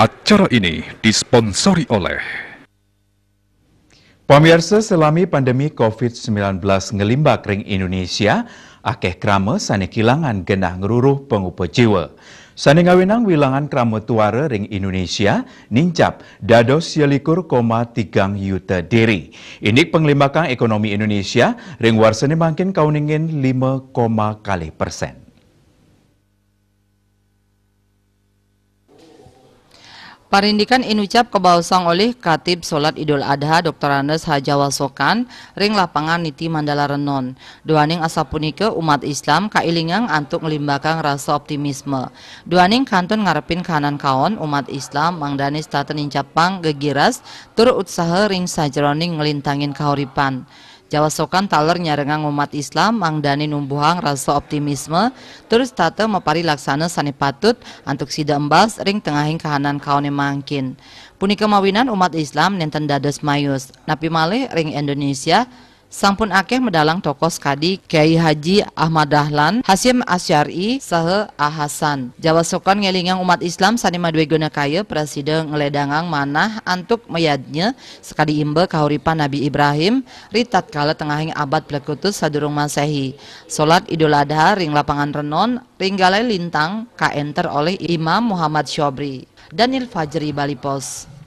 Acara ini disponsori oleh Pemirsa selami pandemi COVID-19 ngelimba kering Indonesia, akeh krama sani kilangan genah ngeruruh pengupa jiwa. Sani ngawinang wilangan krama tuara ring Indonesia, nincap dados yelikur koma tigang yuta diri. Ini penglimbakan ekonomi Indonesia, ring warsani makin kauningin 5, kali persen. Parindikan inucap kebausang oleh Katib Solat Idul Adha Dr. Andes Hajawa Sokan, ring lapangan Niti Mandala Renon. Duaning asapunike umat Islam kailingang antuk ngelimbakang rasa optimisme. Duaning kantun ngarepin kanan kaon umat Islam mangdanis taten incapang gegiras tur usaha ring sajroning ngelintangin kahoripan. Jawasokan taler nyarengang umat Islam mangdani numbuhang rasa optimisme terus tate mepari laksana sanipatut patut antuk sida embas ring tengahing kahanan kaone mangkin. Punika mawinan umat Islam nenten dados mayus. Napi male ring Indonesia Sang pun akeh medalang tokoh skadi Kiai Haji Ahmad Dahlan, Hasim Asyari, Sahe Ahasan. Jawa sokan ngelingang umat Islam sanima dua guna kaya presiden ngeledangang manah antuk meyadnya sekadi imbe kahuripan Nabi Ibrahim ritat kala tengahing abad plekutus sadurung masehi. Solat idul adha ring lapangan renon ringgalai lintang kaenter oleh Imam Muhammad Syobri. Daniel Fajri Balipos.